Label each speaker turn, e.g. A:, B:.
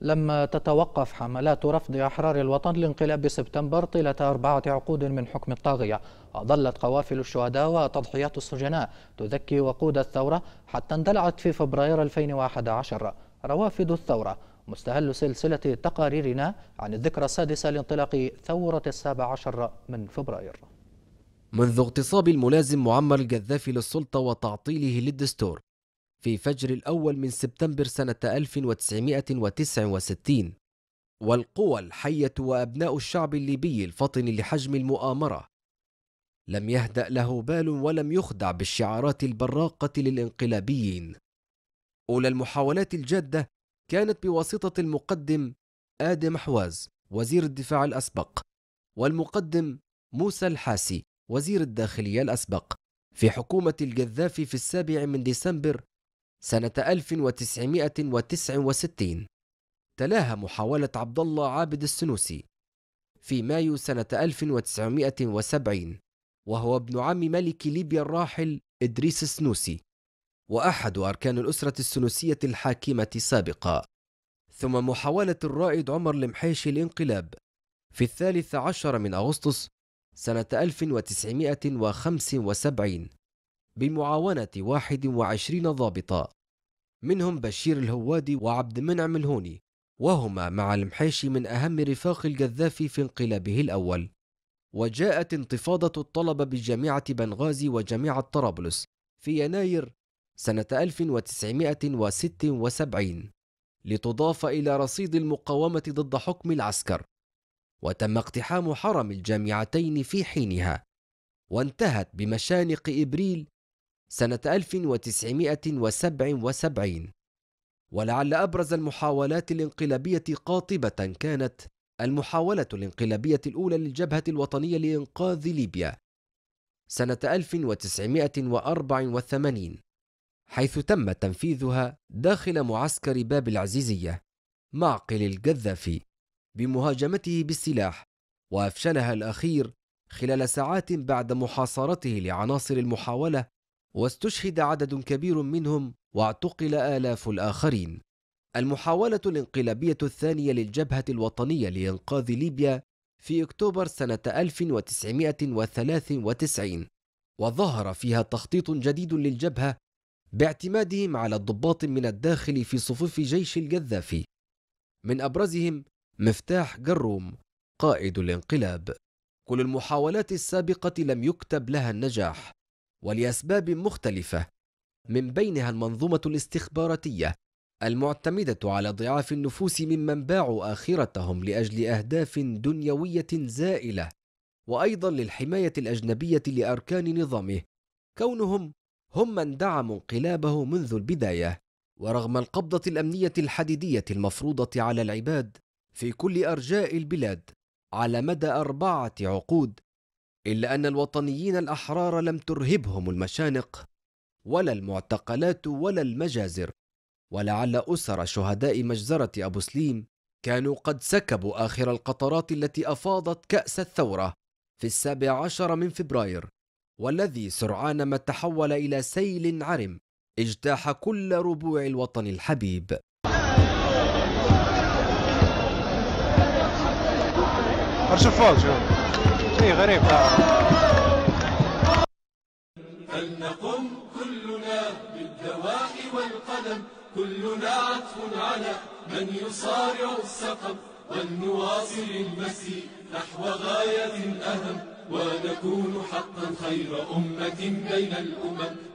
A: لم تتوقف حملات رفض أحرار الوطن لانقلاب سبتمبر طيلة أربعة عقود من حكم الطاغية وظلت قوافل الشهداء وتضحيات السجناء تذكي وقود الثورة حتى اندلعت في فبراير 2011 روافد الثورة مستهل سلسلة تقاريرنا عن الذكرى السادسة لانطلاق ثورة السابع عشر من فبراير منذ اغتصاب الملازم معمر القذافي للسلطة وتعطيله للدستور في فجر الأول من سبتمبر سنة 1969 والقوى الحية وأبناء الشعب الليبي الفطن لحجم المؤامرة لم يهدأ له بال ولم يخدع بالشعارات البراقة للانقلابيين أولى المحاولات الجادة كانت بواسطة المقدم آدم حواز وزير الدفاع الأسبق والمقدم موسى الحاسي وزير الداخلية الأسبق في حكومة القذافي في السابع من ديسمبر سنة 1969 تلاها محاولة عبد الله عابد السنوسي في مايو سنة 1970 وهو ابن عم ملك ليبيا الراحل إدريس السنوسي وأحد أركان الأسرة السنوسية الحاكمة سابقا ثم محاولة الرائد عمر المحيشي الانقلاب في الثالث عشر من أغسطس سنة 1975 بمعاونة 21 ضابطا منهم بشير الهوادي وعبد المنعم الهوني وهما مع المحيشي من أهم رفاق القذافي في انقلابه الأول وجاءت انتفاضة الطلبة بجامعة بنغازي وجامعة طرابلس في يناير سنة 1976 لتضاف إلى رصيد المقاومة ضد حكم العسكر وتم اقتحام حرم الجامعتين في حينها وانتهت بمشانق إبريل سنة 1977 ولعل أبرز المحاولات الانقلابية قاطبة كانت المحاولة الانقلابية الأولى للجبهة الوطنية لإنقاذ ليبيا سنة 1984 حيث تم تنفيذها داخل معسكر باب العزيزية معقل القذافي بمهاجمته بالسلاح وأفشلها الأخير خلال ساعات بعد محاصرته لعناصر المحاولة واستشهد عدد كبير منهم واعتقل آلاف الآخرين المحاولة الانقلابية الثانية للجبهة الوطنية لإنقاذ ليبيا في أكتوبر سنة 1993 وظهر فيها تخطيط جديد للجبهة باعتمادهم على الضباط من الداخل في صفوف جيش القذافي من أبرزهم مفتاح جروم قائد الانقلاب كل المحاولات السابقة لم يكتب لها النجاح ولاسباب مختلفه من بينها المنظومه الاستخباراتيه المعتمده على ضعاف النفوس ممن باعوا اخرتهم لاجل اهداف دنيويه زائله وايضا للحمايه الاجنبيه لاركان نظامه كونهم هم من دعموا انقلابه منذ البدايه ورغم القبضه الامنيه الحديديه المفروضه على العباد في كل ارجاء البلاد على مدى اربعه عقود إلا أن الوطنيين الأحرار لم ترهبهم المشانق ولا المعتقلات ولا المجازر ولعل أسر شهداء مجزرة أبو سليم كانوا قد سكبوا آخر القطرات التي أفاضت كأس الثورة في السابع عشر من فبراير والذي سرعان ما تحول إلى سيل عرم اجتاح كل ربوع الوطن الحبيب ارشف شيء غريب فلنقم كلنا بالدواء والقلم كلنا عطف على من يصارع السقم ولنواصل المسير نحو غاية أهم ونكون حقا خير أمة بين الأمم